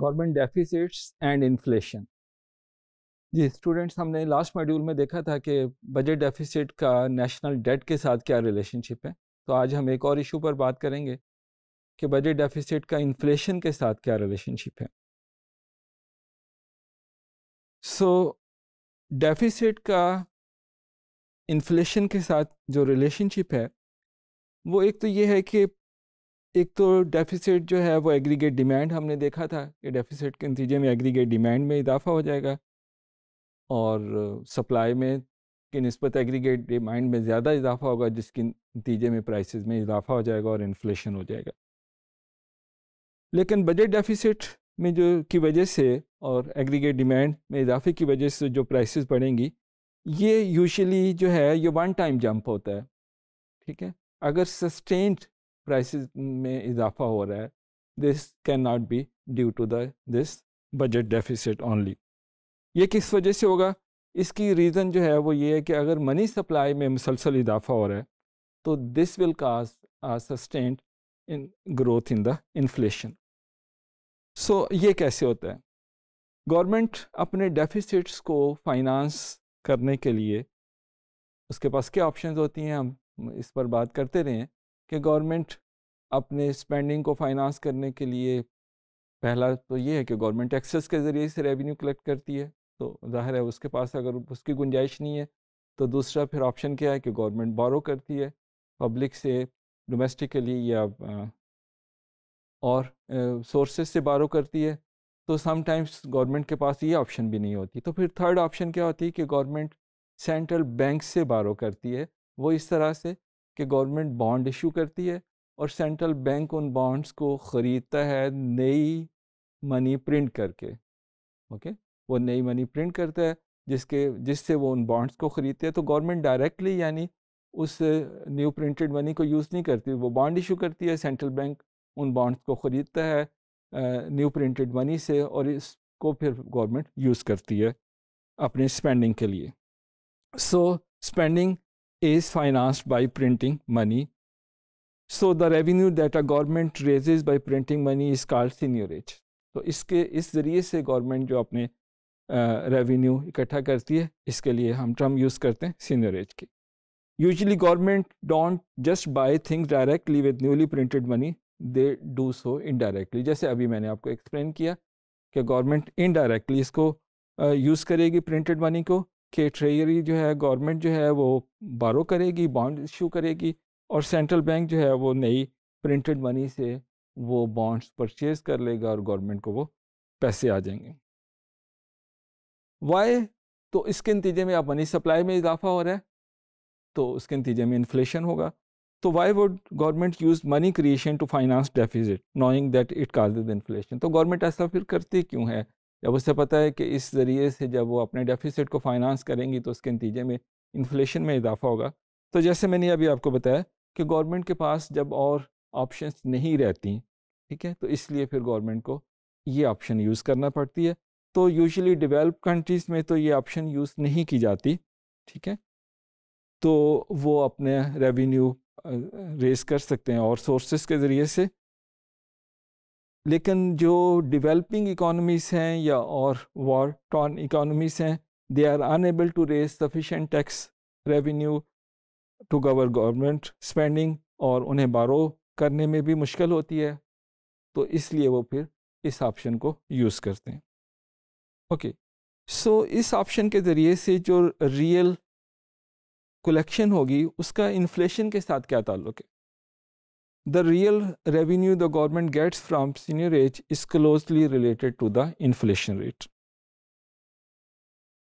Government deficits and inflation जी students हमने last module में देखा था कि बजट डेफिसिट का नेशनल डेट के साथ क्या रिलेशनशिप है तो आज हम एक और इशू पर बात करेंगे कि बजट डेफिसिट का इन्फ्लेशन के साथ क्या रिलेशनशिप है सो so, डेफिसिट का इन्फ्लेशन के साथ जो रिलेशनशिप है वो एक तो ये है कि एक तो डेफिसिट जो है वो एग्रीगेट डिमांड हमने देखा था कि डेफिसिट के नतीजे में एग्रीगेट डिमांड में इजाफा हो जाएगा और सप्लाई में की नस्बत एग्रीगेट डिमांड में ज़्यादा इजाफा होगा जिसके नतीजे में प्राइसेस में इजाफा हो जाएगा और इन्फ्लेशन हो जाएगा लेकिन बजट डेफिसिट में जो की वजह से और एग्रीगेट डिमांड में इजाफे की वजह से जो प्राइसेस बढ़ेंगी ये यूजली जो है ये वन टाइम जंप होता है ठीक है अगर सस्टेंड प्राइसेस में इजाफा हो रहा है this can not be due to the this budget deficit only ये किस वजह से होगा इसकी रीज़न जो है वो ये है कि अगर मनी सप्लाई में मुसलसल इजाफा हो रहा है तो this will cause a sustained in growth in the inflation so ये कैसे होता है गवर्नमेंट अपने डेफिसिट्स को फाइनेंस करने के लिए उसके पास क्या ऑप्शंस होती हैं हम इस पर बात करते रहे हैं कि गवर्नमेंट अपने स्पेंडिंग को फाइनेंस करने के लिए पहला तो ये है कि गवर्नमेंट टैक्सेस के ज़रिए से रेवेन्यू कलेक्ट करती है तो ज़ाहिर है उसके पास अगर उसकी गुंजाइश नहीं है तो दूसरा फिर ऑप्शन क्या है कि गवर्नमेंट बोरो करती है पब्लिक से डोमेस्टिकली या और सोर्सेज से बारो करती है तो समटाइम्स गवर्नमेंट के पास ये ऑप्शन भी नहीं होती तो फिर थर्ड ऑप्शन क्या होती है कि गवर्नमेंट सेंट्रल बैंक से बारो करती है वो इस तरह से कि गवर्नमेंट बॉन्ड इशू करती है और सेंट्रल बैंक उन बॉन्ड्स को ख़रीदता है नई मनी प्रिंट करके ओके वो नई मनी प्रिंट करता है जिसके जिससे वो उन बॉन्ड्स को ख़रीदते हैं तो गवर्नमेंट डायरेक्टली यानी उस न्यू प्रिंटेड मनी को यूज़ नहीं करती वो बॉन्ड इशू करती है सेंट्रल बैंक उन बॉन्ड्स को ख़रीदता है न्यू प्रिंटेड मनी से और इसको फिर गवर्नमेंट यूज़ करती है अपने स्पेंडिंग के लिए so spending is financed by printing money. So the revenue that a government raises by printing money is called seniorage. तो इसके इस ज़रिए से गवर्नमेंट जो अपने रेवेन्यू इकट्ठा करती है इसके लिए हम टर्म यूज़ करते हैं सीनियरेज की usually government don't just buy things directly with newly printed money they do so indirectly जैसे अभी मैंने आपको एक्सप्लेन किया कि गवर्नमेंट इनडायरेक्टली इसको यूज़ करेगी प्रिंटेड मनी को कि ट्रेजरी जो है गवर्नमेंट जो है वो बारो करेगी बॉन्ड इशू करेगी और सेंट्रल बैंक जो है वो नई प्रिंटेड मनी से वो बॉन्ड्स परचेज कर लेगा और गवर्नमेंट को वो पैसे आ जाएंगे वाई तो इसके नतीजे में आप मनी सप्लाई में इजाफा हो रहा है तो उसके नतीजे में इन्फ्लेशन होगा तो why would government use money creation to finance deficit knowing that it cause inflation तो गवर्नमेंट ऐसा फिर करती क्यों है जब उससे पता है कि इस ज़रिए से जब वो अपने डेफिसिट को फाइनेंस करेंगी तो उसके नतीजे में इन्फ्लेशन में इजाफा होगा तो जैसे मैंने अभी आपको बताया कि गवर्नमेंट के पास जब और ऑप्शंस नहीं रहती ठीक है तो इसलिए फिर गवर्नमेंट को ये ऑप्शन यूज़ करना पड़ती है तो यूजली डिवेल्प कंट्रीज़ में तो ये ऑप्शन यूज़ नहीं की जाती ठीक है तो वो अपने रेवेन्यू रेस कर सकते हैं और सोर्सेज के ज़रिए से लेकिन जो डेवलपिंग इकोनॉमीज़ हैं या और वॉर टॉन इकोनॉमीज़ हैं they are unable to raise sufficient tax revenue to gov government spending और उन्हें बारो करने में भी मुश्किल होती है तो इसलिए वो फिर इस ऑप्शन को यूज़ करते हैं ओके okay. सो so, इस ऑप्शन के ज़रिए से जो रियल कलेक्शन होगी उसका इन्फ्लेशन के साथ क्या ताल्लुक है the real revenue the government gets from senior age is closely related to the inflation rate.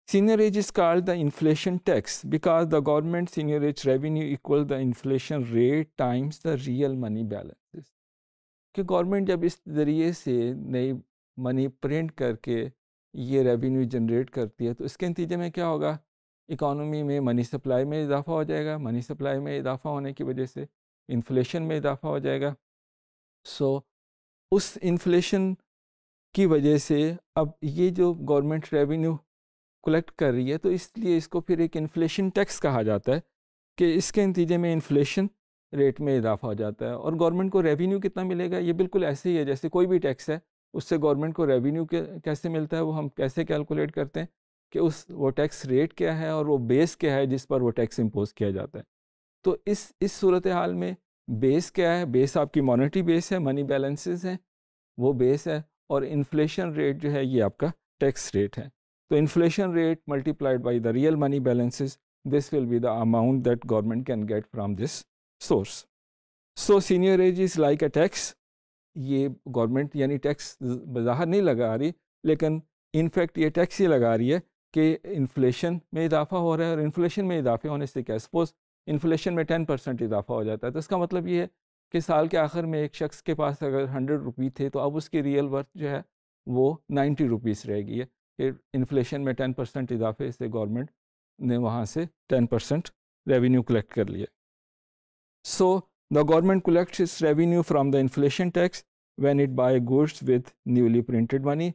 Senior age is called the inflation tax because the government senior age revenue equals the inflation rate times the real money balances. कि government जब इस ज़रिए से नई money print करके ये revenue generate करती है तो इसके नतीजे में क्या होगा इकॉनमी में मनी सप्लाई में इजाफा हो जाएगा मनी सप्लाई में इजाफा होने की वजह से इन्फ्लेशन में इजाफा हो जाएगा सो so, हम्म। उस इन्फ्लेशन की वजह से अब ये जो गवर्नमेंट रेवेन्यू कलेक्ट कर रही है तो इसलिए इसको फिर एक इन्फ्लेशन टैक्स कहा जाता है कि इसके नतीजे में इन्फ्लेशन रेट में इजाफा हो जाता है और गवर्नमेंट को रेवेन्यू कितना मिलेगा ये बिल्कुल ऐसे ही है जैसे कोई भी टैक्स है उससे गवर्नमेंट को रेवेन्यू कैसे मिलता है वो हम कैसे कैलकुलेट करते हैं कि उस वो टैक्स रेट क्या है और वो बेस क्या है जिस पर वो टैक्स इम्पोज किया जाता है तो इस इस सूरत हाल में बेस क्या है बेस आपकी मॉनिटरी बेस है मनी बैलेंसेस हैं वो बेस है और इन्फ्लेशन रेट जो है ये आपका टैक्स रेट है तो inflation rate multiplied by the real money balances this will be the amount that government can get from this source so seigniorage is like a tax ये government यानी tax बाहर नहीं लगा रही लेकिन in fact ये टैक्स ही लगा रही है कि इन्फ्लेशन में इजाफा हो रहा है और इन्फ्लेशन में इजाफे होने से क्या सपोज इन्फ्लेशन में टेन परसेंट इजाफा हो जाता है तो इसका मतलब ये है कि साल के आखिर में एक शख्स के पास अगर हंड्रेड रुपी थे तो अब उसकी रियल वर्थ जो है वो नाइन्टी रुपीज़ रहेगी है कि इन्फ्लेशन में टेन परसेंट इजाफे से गवर्नमेंट ने वहाँ से टेन परसेंट रेवेन्यू कलेक्ट कर लिया सो द गवर्नमेंट कलेक्ट इस revenue from the inflation tax when it buy goods with newly printed money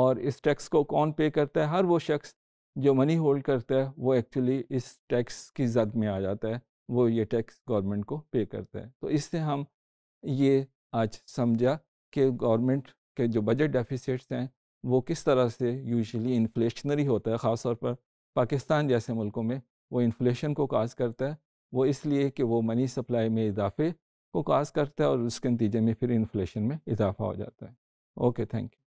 और इस टैक्स को कौन पे करता है हर वो शख्स जो मनी होल्ड करता है वो एक्चुअली इस टैक्स की जद में आ जाता है वो ये टैक्स गवर्नमेंट को पे करता है तो इससे हम ये आज समझा कि गवर्नमेंट के जो बजट डेफिसिट्स हैं वो किस तरह से यूजुअली इन्फ्लेशनरी होता है ख़ास तौर पर पाकिस्तान जैसे मुल्कों में वो इन्फ्लेशन को काज करता है वो इसलिए कि वो मनी सप्लाई में इजाफे को काज करता है और उसके नतीजे में फिर इन्फ्लेशन में इजाफा हो जाता है ओके थैंक यू